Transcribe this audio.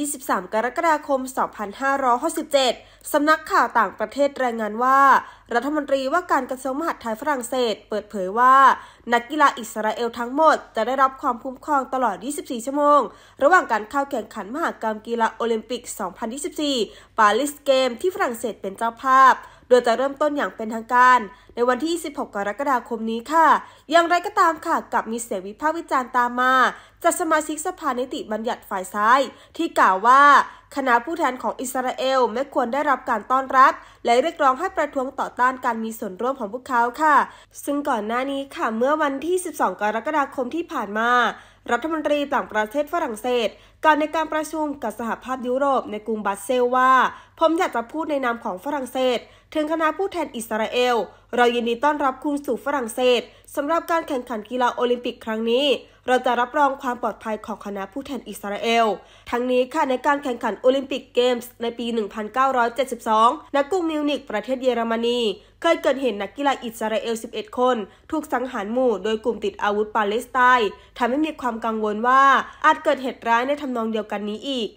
23 กรกฎาคม 2567สำนักข่าวต่างประเทศรายงานว่า รัฐมนตรีว่าการกระทรวงมหาดไทยฝรั่งเศส เปิดเผยว่านักกีฬาอิสราเอลทั้งหมด จะได้รับความคุ้มครองตลอด 24 ชั่วโมง ระหว่างการเข้าแข่งขันมหากรรมกีฬาโอลิมปิก 2024 ปารีสเกมที่ฝรั่งเศสเป็นเจ้าภาพดยจะเริ่มต้นอย่างเป็นทางการ ในวันที่ 16 กรกฎาคมนี้ค่ะ อย่างไรก็ตามค่ะ กับมีเสียงวิพากษ์วิจารณ์ตามมาจากสมาชิกสภานิติบัญญัติฝ่ายซ้าย ที่กล่าวว่า คณะผู้แทนของอิสราเอลไม่ควรได้รับการต้อนรับ และเรียกร้องให้ประท้วงต่อต้านการมีส่วนร่วมของพวกเขาค่ะ ซึ่งก่อนหน้านี้ค่ะ เมื่อวันที่ 12 กรกฎาคมที่ผ่านมารัฐมนตรีต่างประเทศฝรั่งเศสกล่าวในการประชุมกับสหภาพยุโรปในกรุงบัสเซลว่าผมอยากจะพูดในนามของฝรั่งเศสถึงคณะผู้แทนอิสราเอล เรายินดีต้อนรับคุณสู่ฝรั่งเศสสำหรับการแข่งขันกีฬาโอลิมปิกครั้งนี้ เราจะรับรองความปลอดภัยของคณะผู้แทนอิสราเอล ทั้งนี้ค่ะในการแข่งขันโอลิมปิกเกมส์ในปี 1972ณกรุงมิวนิกประเทศเยอรมนี เคยเกิดเหตุนักกีฬาอิสราเอล 11 คน ถูกสังหารหมู่ โดยกลุ่มติดอาวุธปาเลสไตน์ทำให้มีความกังวลว่าอาจเกิดเหตุร้ายในทำนองเดียวกันนี้อีก